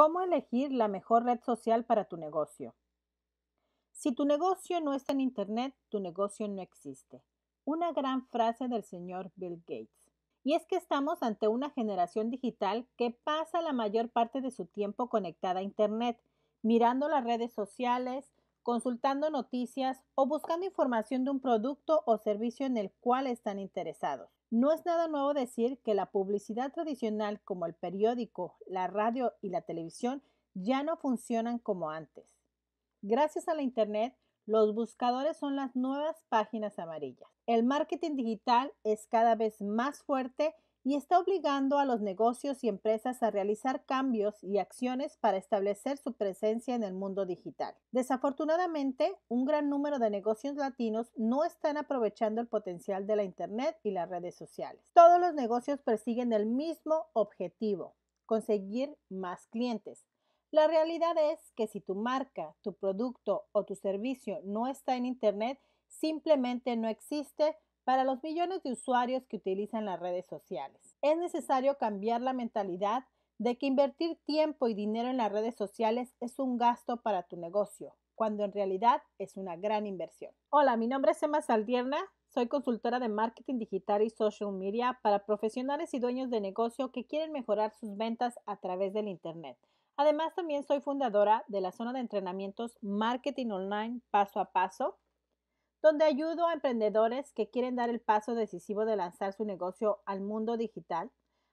¿Cómo elegir la mejor red social para tu negocio? Si tu negocio no está en Internet, tu negocio no existe. Una gran frase del señor Bill Gates. Y es que estamos ante una generación digital que pasa la mayor parte de su tiempo conectada a Internet, mirando las redes sociales, consultando noticias o buscando información de un producto o servicio en el cual están interesados. No es nada nuevo decir que la publicidad tradicional como el periódico, la radio y la televisión ya no funcionan como antes. Gracias a la Internet, los buscadores son las nuevas páginas amarillas. El marketing digital es cada vez más fuerte y está obligando a los negocios y empresas a realizar cambios y acciones para establecer su presencia en el mundo digital. Desafortunadamente, un gran número de negocios latinos no están aprovechando el potencial de la Internet y las redes sociales. Todos los negocios persiguen el mismo objetivo, conseguir más clientes. La realidad es que si tu marca, tu producto o tu servicio no está en Internet, simplemente no existe para los millones de usuarios que utilizan las redes sociales. Es necesario cambiar la mentalidad de que invertir tiempo y dinero en las redes sociales es un gasto para tu negocio, cuando en realidad es una gran inversión. Hola, mi nombre es Emma Saldierna, soy consultora de marketing digital y social media para profesionales y dueños de negocio que quieren mejorar sus ventas a través del Internet. Además, también soy fundadora de la zona de entrenamientos Marketing Online Paso a Paso donde ayudo a emprendedores que quieren dar el paso decisivo de lanzar su negocio al mundo digital.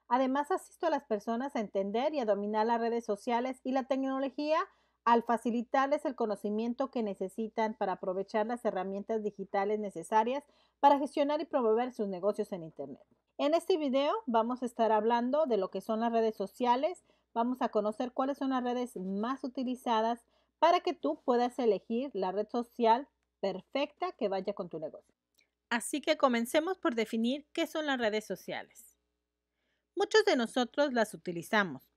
Además, asisto a las personas a entender y a dominar las redes sociales y la tecnología al facilitarles el conocimiento que necesitan para aprovechar las herramientas digitales necesarias para gestionar y promover sus negocios en Internet. En este video vamos a estar hablando de lo que son las redes sociales, vamos a conocer cuáles son las redes más utilizadas para que tú puedas elegir la red social perfecta que vaya con tu negocio. Así que comencemos por definir qué son las redes sociales. Muchos de nosotros las utilizamos,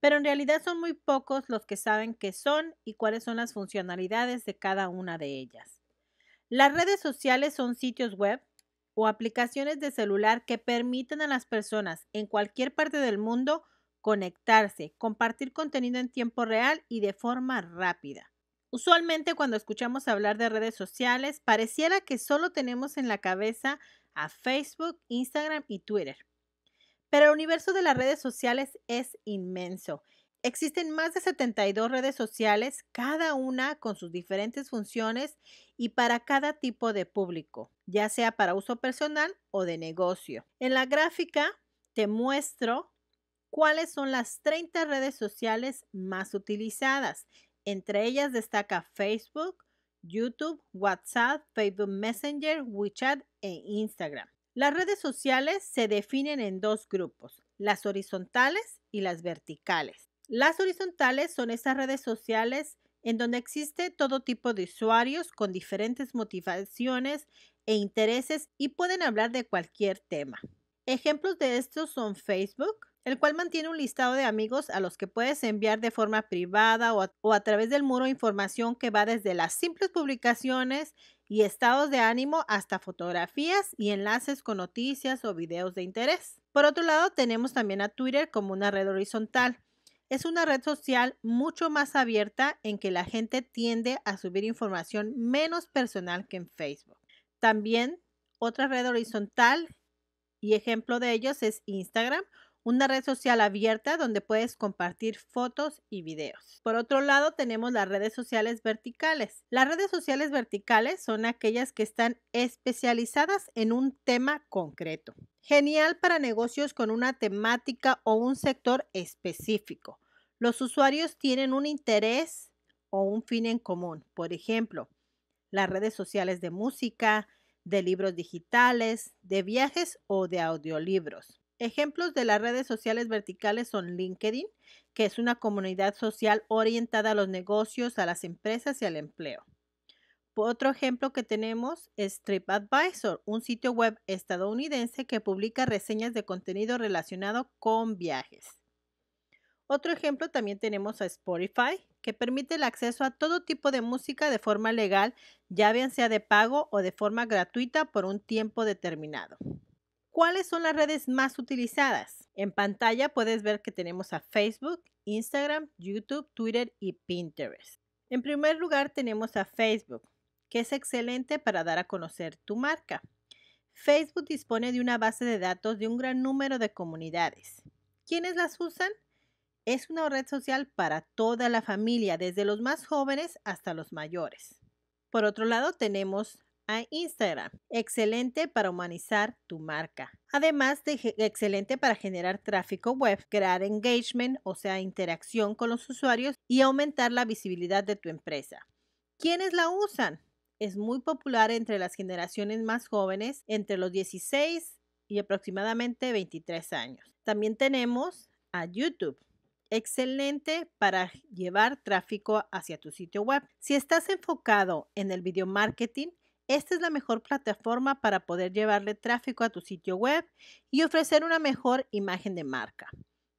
pero en realidad son muy pocos los que saben qué son y cuáles son las funcionalidades de cada una de ellas. Las redes sociales son sitios web o aplicaciones de celular que permiten a las personas en cualquier parte del mundo conectarse, compartir contenido en tiempo real y de forma rápida. Usualmente cuando escuchamos hablar de redes sociales, pareciera que solo tenemos en la cabeza a Facebook, Instagram y Twitter. Pero el universo de las redes sociales es inmenso. Existen más de 72 redes sociales, cada una con sus diferentes funciones y para cada tipo de público, ya sea para uso personal o de negocio. En la gráfica te muestro cuáles son las 30 redes sociales más utilizadas entre ellas destaca Facebook, YouTube, WhatsApp, Facebook Messenger, WeChat e Instagram. Las redes sociales se definen en dos grupos, las horizontales y las verticales. Las horizontales son esas redes sociales en donde existe todo tipo de usuarios con diferentes motivaciones e intereses y pueden hablar de cualquier tema. Ejemplos de estos son Facebook, el cual mantiene un listado de amigos a los que puedes enviar de forma privada o a, través del muro información que va desde las simples publicaciones y estados de ánimo hasta fotografías y enlaces con noticias o videos de interés. Por otro lado, tenemos también a Twitter como una red horizontal. Es una red social mucho más abierta en que la gente tiende a subir información menos personal que en Facebook. También otra red horizontal y ejemplo de ellos es Instagram una red social abierta donde puedes compartir fotos y videos. Por otro lado, tenemos las redes sociales verticales. Las redes sociales verticales son aquellas que están especializadas en un tema concreto. Genial para negocios con una temática o un sector específico. Los usuarios tienen un interés o un fin en común. Por ejemplo, las redes sociales de música, de libros digitales, de viajes o de audiolibros. Ejemplos de las redes sociales verticales son LinkedIn, que es una comunidad social orientada a los negocios, a las empresas y al empleo. Otro ejemplo que tenemos es TripAdvisor, un sitio web estadounidense que publica reseñas de contenido relacionado con viajes. Otro ejemplo también tenemos a Spotify, que permite el acceso a todo tipo de música de forma legal, ya bien sea de pago o de forma gratuita por un tiempo determinado. ¿Cuáles son las redes más utilizadas? En pantalla puedes ver que tenemos a Facebook, Instagram, YouTube, Twitter y Pinterest. En primer lugar tenemos a Facebook, que es excelente para dar a conocer tu marca. Facebook dispone de una base de datos de un gran número de comunidades. ¿Quiénes las usan? Es una red social para toda la familia, desde los más jóvenes hasta los mayores. Por otro lado, tenemos Instagram. Excelente para humanizar tu marca. Además de excelente para generar tráfico web, crear engagement, o sea, interacción con los usuarios y aumentar la visibilidad de tu empresa. ¿Quiénes la usan? Es muy popular entre las generaciones más jóvenes, entre los 16 y aproximadamente 23 años. También tenemos a YouTube excelente para llevar tráfico hacia tu sitio web. Si estás enfocado en el video marketing, esta es la mejor plataforma para poder llevarle tráfico a tu sitio web y ofrecer una mejor imagen de marca.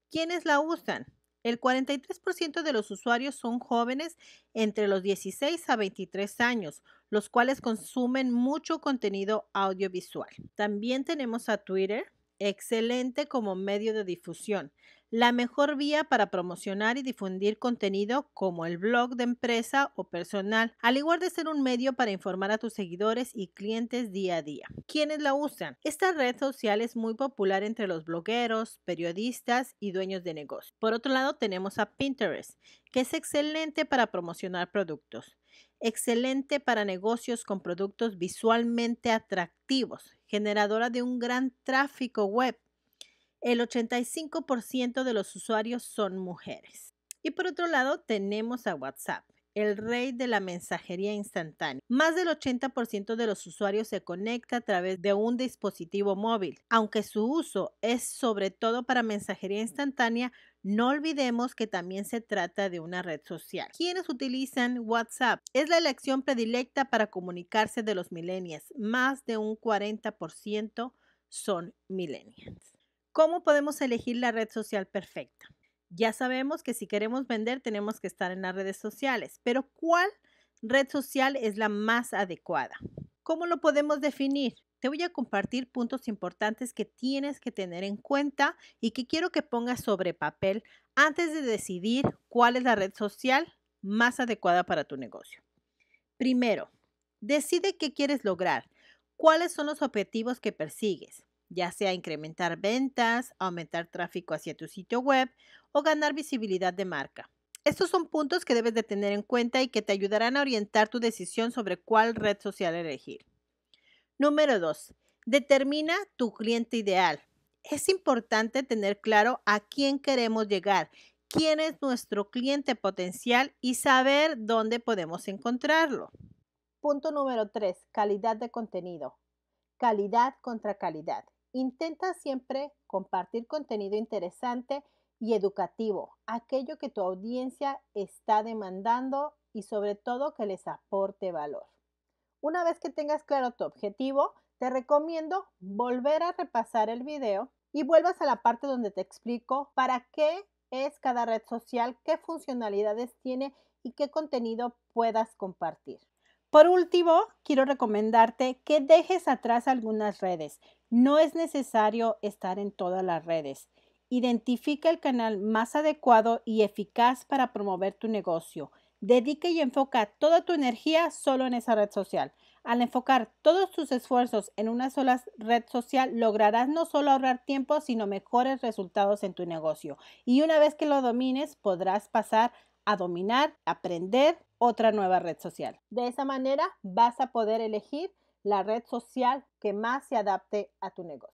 ¿Quiénes la usan? El 43% de los usuarios son jóvenes entre los 16 a 23 años, los cuales consumen mucho contenido audiovisual. También tenemos a Twitter, excelente como medio de difusión la mejor vía para promocionar y difundir contenido como el blog de empresa o personal, al igual de ser un medio para informar a tus seguidores y clientes día a día. ¿Quiénes la usan? Esta red social es muy popular entre los blogueros, periodistas y dueños de negocios. Por otro lado, tenemos a Pinterest, que es excelente para promocionar productos excelente para negocios con productos visualmente atractivos, generadora de un gran tráfico web, el 85% de los usuarios son mujeres. Y por otro lado, tenemos a WhatsApp, el rey de la mensajería instantánea. Más del 80% de los usuarios se conecta a través de un dispositivo móvil. Aunque su uso es sobre todo para mensajería instantánea, no olvidemos que también se trata de una red social. Quienes utilizan WhatsApp es la elección predilecta para comunicarse de los millennials. Más de un 40% son millennials. ¿Cómo podemos elegir la red social perfecta? Ya sabemos que si queremos vender tenemos que estar en las redes sociales, pero ¿cuál red social es la más adecuada? ¿Cómo lo podemos definir? Te voy a compartir puntos importantes que tienes que tener en cuenta y que quiero que pongas sobre papel antes de decidir cuál es la red social más adecuada para tu negocio. Primero, decide qué quieres lograr, cuáles son los objetivos que persigues ya sea incrementar ventas, aumentar tráfico hacia tu sitio web o ganar visibilidad de marca. Estos son puntos que debes de tener en cuenta y que te ayudarán a orientar tu decisión sobre cuál red social elegir. Número 2. Determina tu cliente ideal. Es importante tener claro a quién queremos llegar, quién es nuestro cliente potencial y saber dónde podemos encontrarlo. Punto número 3. Calidad de contenido. Calidad contra calidad. Intenta siempre compartir contenido interesante y educativo, aquello que tu audiencia está demandando y sobre todo que les aporte valor. Una vez que tengas claro tu objetivo, te recomiendo volver a repasar el video y vuelvas a la parte donde te explico para qué es cada red social, qué funcionalidades tiene y qué contenido puedas compartir. Por último, quiero recomendarte que dejes atrás algunas redes. No es necesario estar en todas las redes. Identifica el canal más adecuado y eficaz para promover tu negocio. Dedica y enfoca toda tu energía solo en esa red social. Al enfocar todos tus esfuerzos en una sola red social, lograrás no solo ahorrar tiempo, sino mejores resultados en tu negocio. Y una vez que lo domines, podrás pasar a dominar, aprender otra nueva red social. De esa manera vas a poder elegir la red social que más se adapte a tu negocio.